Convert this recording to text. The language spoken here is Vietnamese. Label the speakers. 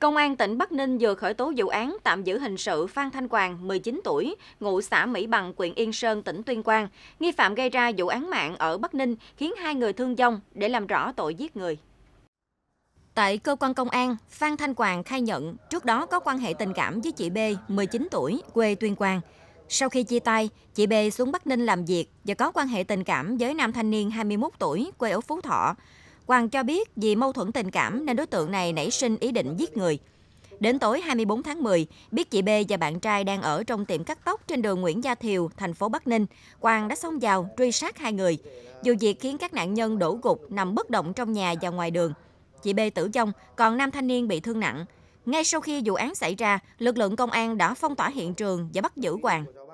Speaker 1: Công an tỉnh Bắc Ninh vừa khởi tố vụ án tạm giữ hình sự Phan Thanh Quang, 19 tuổi, ngụ xã Mỹ Bằng, huyện Yên Sơn, tỉnh Tuyên Quang. Nghi phạm gây ra vụ án mạng ở Bắc Ninh khiến hai người thương vong để làm rõ tội giết người. Tại cơ quan công an, Phan Thanh Quang khai nhận trước đó có quan hệ tình cảm với chị B, 19 tuổi, quê Tuyên Quang. Sau khi chia tay, chị B xuống Bắc Ninh làm việc và có quan hệ tình cảm với nam thanh niên 21 tuổi, quê ở Phú Thọ. Quang cho biết vì mâu thuẫn tình cảm nên đối tượng này nảy sinh ý định giết người. Đến tối 24 tháng 10, biết chị B và bạn trai đang ở trong tiệm cắt tóc trên đường Nguyễn Gia Thiều, thành phố Bắc Ninh, Quang đã xông vào truy sát hai người. Dù việc khiến các nạn nhân đổ gục nằm bất động trong nhà và ngoài đường. Chị B tử vong, còn nam thanh niên bị thương nặng. Ngay sau khi vụ án xảy ra, lực lượng công an đã phong tỏa hiện trường và bắt giữ Quang.